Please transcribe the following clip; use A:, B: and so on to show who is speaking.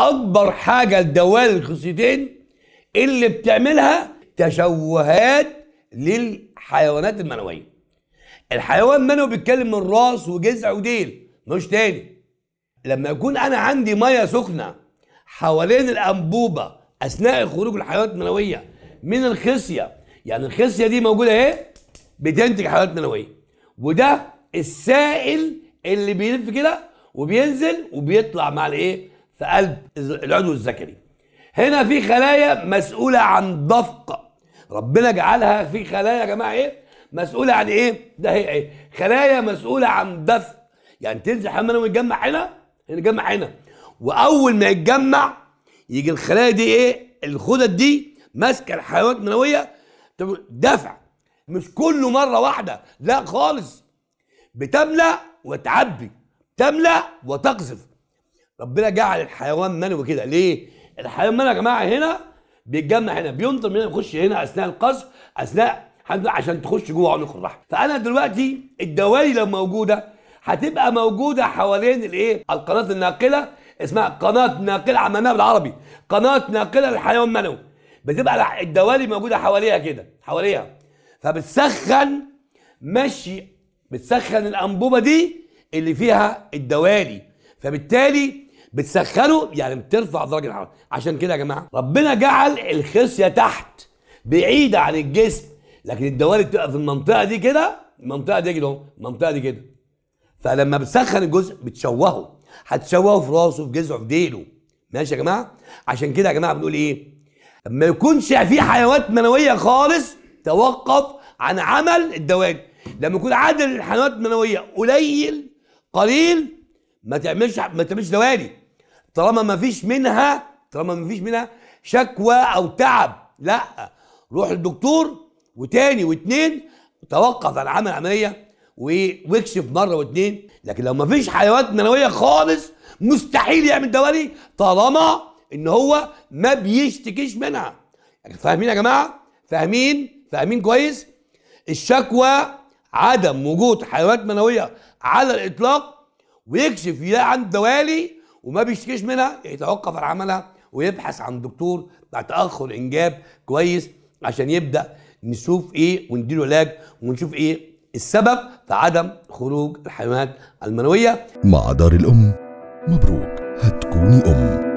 A: اكبر حاجه لدوال الخصيتين اللي بتعملها تشوهات للحيوانات المنويه الحيوان المنوي بيتكلم من راس وجزع وديل مش تاني لما يكون انا عندي ميه سخنه حوالين الانبوبه اثناء خروج الحيوانات المنويه من الخصيه يعني الخصيه دي موجوده اهي بتنتج حيوانات منويه وده السائل اللي بيلف كده وبينزل وبيطلع مع الايه في قلب العضو الذكري هنا في خلايا مسؤولة عن دفق ربنا جعلها في خلايا يا جماعة ايه مسؤولة عن ايه ده هي ايه خلايا مسؤولة عن دفق يعني تنزل حمام ويتجمع هنا يتجمع هنا واول ما يتجمع يجي الخلايا دي ايه الخدد دي ماسكه الحيوانات المنويه دفع مش كله مره واحده لا خالص بتملا وتعبي تملا وتقذف ربنا جعل الحيوان منوي كده ليه؟ الحيوان منوي يا جماعه هنا بيتجمع هنا بينطر من هنا بيخش هنا اثناء القصر اثناء عشان تخش جوه عنق الرحم فانا دلوقتي الدوالي لو موجوده هتبقى موجوده حوالين الايه؟ القناه الناقله اسمها قناه ناقله عملناها بالعربي قناه ناقله للحيوان المنوي بتبقى الدوالي موجوده حواليها كده حواليها فبتسخن مشي بتسخن الانبوبه دي اللي فيها الدوالي فبالتالي بتسخنه يعني بترفع درجه الحراره عشان كده يا جماعه ربنا جعل الخصيه تحت بعيده عن الجسم لكن الدوالي بتبقى في المنطقه دي كده المنطقه دي كده اهو المنطقه دي كده فلما بتسخن الجزء بتشوهه هتشوهه في راسه في جزعه في ديله ماشي يا جماعه عشان كده يا جماعه بنقول ايه ما يكونش في حيوانات منويه خالص توقف عن عمل الدواب لما يكون عدد الحيوانات المنويه قليل قليل ما تعملش ما تعملش دوالي طالما ما فيش منها طالما ما فيش منها شكوى او تعب لا روح للدكتور وتاني واتنين توقف عن عمل عمليه واكشف مره واتنين لكن لو ما فيش حيوانات منويه خالص مستحيل يعمل دوالي طالما ان هو ما بيشتكيش منها فاهمين يا جماعه فاهمين فاهمين كويس الشكوى عدم وجود حيوانات منويه على الاطلاق ويكشف يلاقي عنده دوالي وما بيشتكيش منها يتوقف عن عملها ويبحث عن دكتور بتاع تاخر انجاب كويس عشان يبدا نشوف ايه ونديله علاج ونشوف ايه السبب في عدم خروج الحيوانات المنويه مع دار الام مبروك هتكوني ام